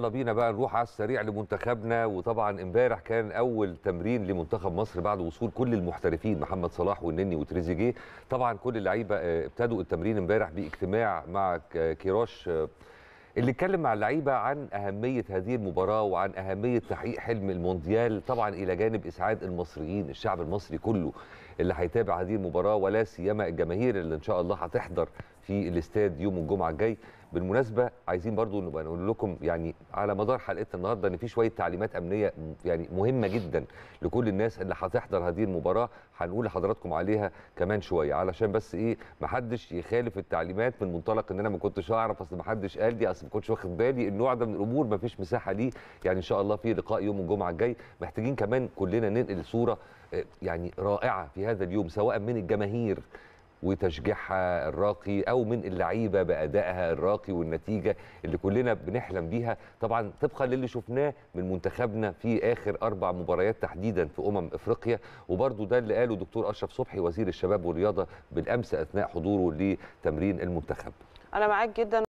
يلا بينا بقى نروح على السريع لمنتخبنا وطبعا امبارح كان اول تمرين لمنتخب مصر بعد وصول كل المحترفين محمد صلاح والنني وتريزيجيه طبعا كل اللعيبه آه، ابتدوا التمرين امبارح باجتماع مع كيروش آه، اللي اتكلم مع اللعيبه عن اهميه هذه المباراه وعن اهميه تحقيق حلم المونديال طبعا الى جانب اسعاد المصريين الشعب المصري كله اللي هيتابع هذه المباراه ولا سيما الجماهير اللي ان شاء الله هتحضر في الاستاد يوم الجمعه الجاي بالمناسبه عايزين برضو نبقى نقول لكم يعني على مدار حلقتنا النهارده ان في شويه تعليمات امنيه يعني مهمه جدا لكل الناس اللي هتحضر هذه المباراه هنقول لحضراتكم عليها كمان شويه علشان بس ايه ما حدش يخالف التعليمات من منطلق ان انا ما كنتش اعرف اصل ما حدش قال لي اصل ما كنتش واخد بالي النوع ده من الامور ما فيش مساحه ليه يعني ان شاء الله في لقاء يوم الجمعه الجاي محتاجين كمان كلنا ننقل صوره آه، يعني رائعه في هذا اليوم سواء من الجماهير وتشجيعها الراقي او من اللعيبه بادائها الراقي والنتيجه اللي كلنا بنحلم بيها طبعا طبقا للي شفناه من منتخبنا في اخر اربع مباريات تحديدا في امم افريقيا وبرده ده اللي قاله دكتور اشرف صبحي وزير الشباب والرياضه بالامس اثناء حضوره لتمرين المنتخب انا معاك جدا